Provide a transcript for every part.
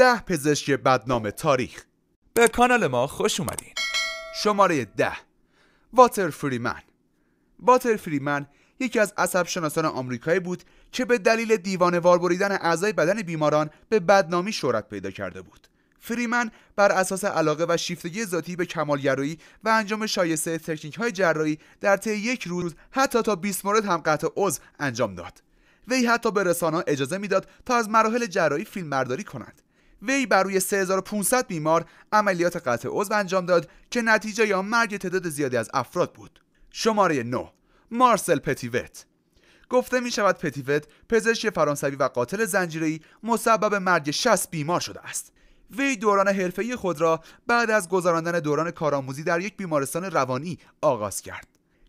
ده پزشک بدنام تاریخ به کانال ما خوش اومدین شماره 10 واتر فریمن واتر فریمن یکی از عصب شناسان آمریکایی بود که به دلیل دیوانه وار بریدن اعضای بدن بیماران به بدنامی شهرت پیدا کرده بود فریمن بر اساس علاقه و شیفتگی ذاتی به کمالگرایی و انجام شایسته تکنیک های جراحی در طی یک روز حتی تا 20 مورد هم قطع عضو انجام داد وی حتی به رسانه اجازه میداد تا از مراحل جراحی فیلمبرداری کند. وی بر روی 3500 بیمار عملیات قطع عضو انجام داد که نتیجه یا مرگ تعداد زیادی از افراد بود شماره 9 مارسل پتیوت گفته می شود پتیوت پزشک فرانسوی و قاتل زنجیری مسبب مرگ 60 بیمار شده است وی دوران حرفه‌ای خود را بعد از گذراندن دوران کارآموزی در یک بیمارستان روانی آغاز کرد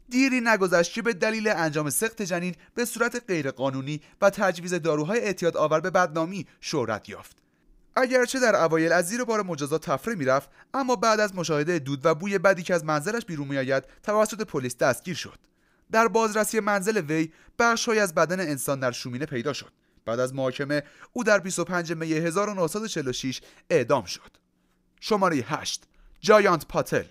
دیری نگذشت که به دلیل انجام سخت جنین به صورت غیرقانونی و تجویز داروهای اعتیاد آور به بدنامی شهرت یافت اگرچه در اوایل از زیر بار مجازات تفره میرفت اما بعد از مشاهده دود و بوی بدی که از منزلش بیرون میآید توسط پلیس دستگیر شد در بازرسی منزل وی بخشهایی از بدن انسان در شومینه پیدا شد بعد از محاکمه او در 25 می 1946 اعدام شد شماره 8 جایانت پاتل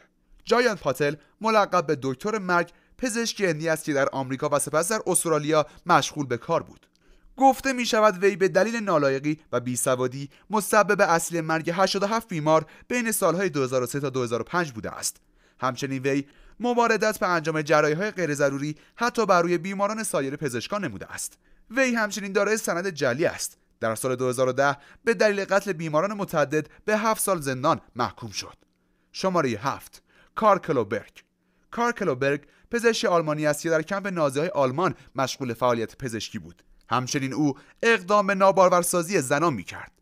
جایانت پاتل ملقب به دکتر مرگ پزشکی هندی است که در آمریکا و سپس در استرالیا مشغول به کار بود گفته می شود وی به دلیل نالایقی و بیسوادی مسبب اصلی مرگ 87 بیمار بین سالهای 2003 تا 2005 بوده است همچنین وی مباردت به انجام غیر ضروری حتی بر روی بیماران سایر پزشکان نموده است وی همچنین دارای سند جلی است در سال 2010 به دلیل قتل بیماران متعدد به 7 سال زندان محکوم شد شماره 7 کارکلوبرگ کارکلوبرگ پزشک آلمانی است که در کمپ نازی های آلمان مشغول فعالیت پزشکی بود همچنین او اقدام به نابارورسازی زنان می کرد.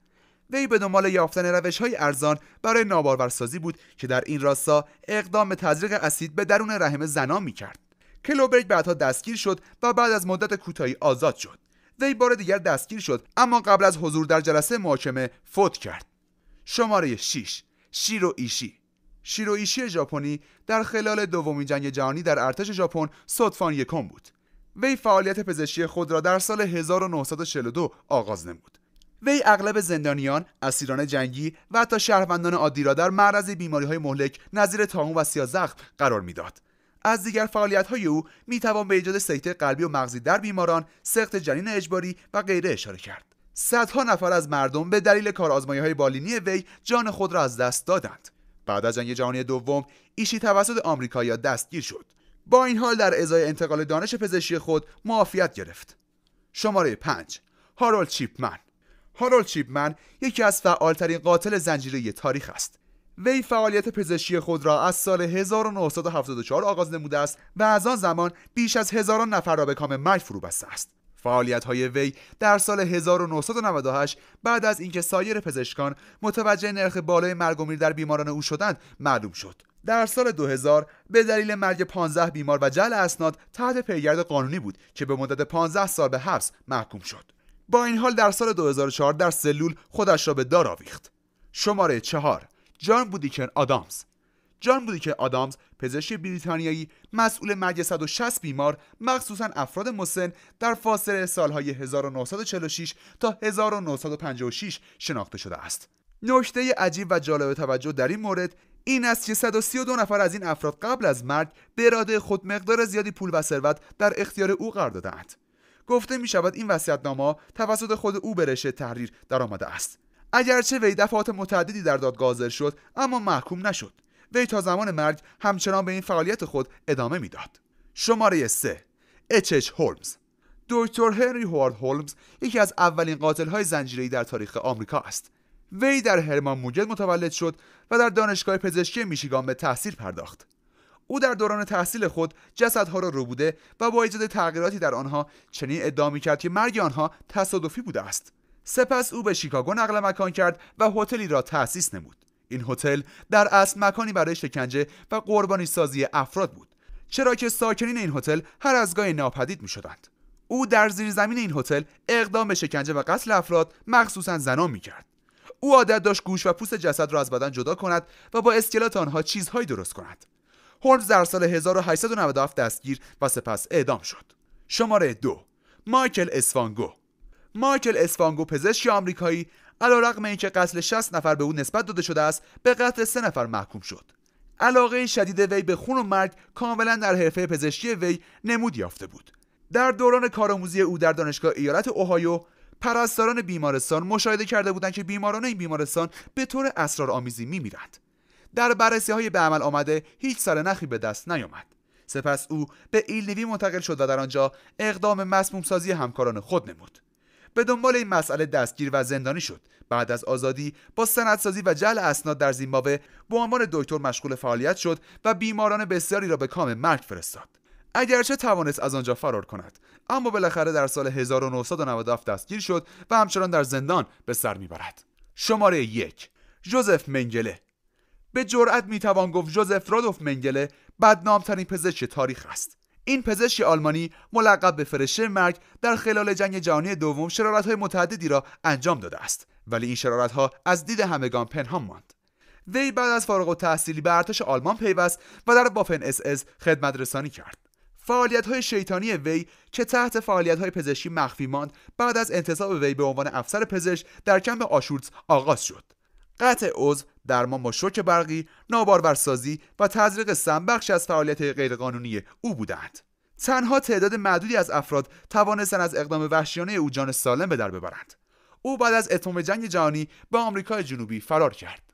وی به دنبال یافتن روش های ارزان برای نابارورسازی بود که در این راستا اقدام به تزریق اسید به درون رحم زنان می کرد. کلوبرگ بعدها دستگیر شد و بعد از مدت کوتاهی آزاد شد. وی بار دیگر دستگیر شد اما قبل از حضور در جلسه محاکمه فوت کرد. شماره 6 شیرو ایشی شیرو ایشی ژاپنی در خلال دومین جنگ جهانی در ارتش ژاپن صدفان یکم بود. وی فعالیت پزشکی خود را در سال 1942 آغاز نمود. وی اغلب زندانیان، اسیران جنگی و حتی شهروندان عادی را در معرض بیماری های مهلک نظیر طاعون و سیازخ قرار میداد. از دیگر فعالیت های او میتوان به ایجاد سکته قلبی و مغزی در بیماران، سخت جنین اجباری و غیره اشاره کرد. صدها نفر از مردم به دلیل کارآزمایی های بالینی وی جان خود را از دست دادند. بعد از جنگ جهانی دوم ایشی توسط آمریکایی‌ها دستگیر شد. با این حال در ازای انتقال دانش پزشکی خود معافیت گرفت شماره 5 هارولد چیپمن هارولد چیپمن یکی از فعالترین قاتل زنجیره تاریخ است وی فعالیت پزشکی خود را از سال 1974 آغاز نموده است و از آن زمان بیش از هزاران نفر را به کام مرگ فرو بسته است فعالیت های وی در سال 1998 بعد از اینکه سایر پزشکان متوجه نرخ بالای مرگ و میر در بیماران او شدند معلوم شد در سال 2000 به دلیل مرگ 15 بیمار و جل اسناد تحت پیگرد قانونی بود که به مدت 15 سال به حبس محکوم شد. با این حال در سال 2004 در سلول خودش را به دار آویخت. شماره 4 جان بودیکن آدامز جان بودیکن آدامز پزشک بریتانیایی مسئول مرگ 160 بیمار مخصوصا افراد مسن در فاصله سالهای 1946 تا 1956 شناخته شده است. نکته عجیب و جالب توجه در این مورد این است که 132 نفر از این افراد قبل از مرگ به اراده خود مقدار زیادی پول و ثروت در اختیار او قرار دادند گفته می شود این وصیت‌نامه توسط خود او به رشته تحریر درآمده است اگرچه وی دفعات متعددی در دادگاه حاضر شد اما محکوم نشد وی تا زمان مرگ همچنان به این فعالیت خود ادامه میداد شماره 3 اچ اچ هولمز دکتر هنری هوارد هولمز یکی از اولین قاتل های زنجیری در تاریخ آمریکا است وی در هرمان موجد متولد شد و در دانشگاه پزشکی میشیگان به تحصیل پرداخت او در دوران تحصیل خود جسدها را بوده و با ایجاد تغییراتی در آنها چنین ادعا کرد که مرگ آنها تصادفی بوده است سپس او به شیکاگو نقل مکان کرد و هتلی را تأسیس نمود این هتل در اصل مکانی برای شکنجه و قربانی سازی افراد بود چرا که ساکنین این هتل هر از گاهی ناپدید میشدند او در زیر این هتل اقدام به شکنجه و قتل افراد مخصوصا زنان میکرد او عادت داشت گوش و پوست جسد را از بدن جدا کند و با اسکلت آنها چیزهایی درست کند هولمز در سال 1897 دستگیر و سپس اعدام شد شماره دو مایکل اسفانگو مایکل اسفانگو پزشک آمریکایی علیرغم اینکه قتل 60 نفر به او نسبت داده شده است به قتل سه نفر محکوم شد علاقه شدید وی به خون و مرگ کاملا در حرفه پزشکی وی نمود یافته بود در دوران کارآموزی او در دانشگاه ایالت اوهایو پرستاران بیمارستان مشاهده کرده بودند که بیماران این بیمارستان به طور اسرارآمیزی میمیرند در بررسی های به عمل آمده هیچ سرنخی به دست نیامد سپس او به ایلنوی منتقل شد و در آنجا اقدام مسموم سازی همکاران خود نمود به دنبال این مسئله دستگیر و زندانی شد بعد از آزادی با سندسازی و جل اسناد در زیمبابوه به عنوان دکتر مشغول فعالیت شد و بیماران بسیاری را به کام مرگ فرستاد اگرچه توانست از آنجا فرار کند اما بالاخره در سال 1997 دستگیر شد و همچنان در زندان به سر میبرد شماره یک جوزف منگله به جرأت میتوان گفت جوزف رادوف منگله بدنامترین پزشک تاریخ است این پزشک آلمانی ملقب به فرشته مرگ در خلال جنگ جهانی دوم شرارت های متعددی را انجام داده است ولی این شرارت ها از دید همگان پنهان ماند وی بعد از فارغ التحصیلی به ارتش آلمان پیوست و در بافن اس اس خدمت رسانی کرد فعالیت های شیطانی وی که تحت فعالیت های پزشکی مخفی ماند بعد از انتصاب وی به عنوان افسر پزشک در کمپ آشورتس آغاز شد قطع عضو درمان با شوک برقی نابارورسازی و تزریق سنبخش از فعالیت غیرقانونی او بودند تنها تعداد معدودی از افراد توانستند از اقدام وحشیانه او جان سالم به در ببرند او بعد از اتم جنگ جهانی به آمریکای جنوبی فرار کرد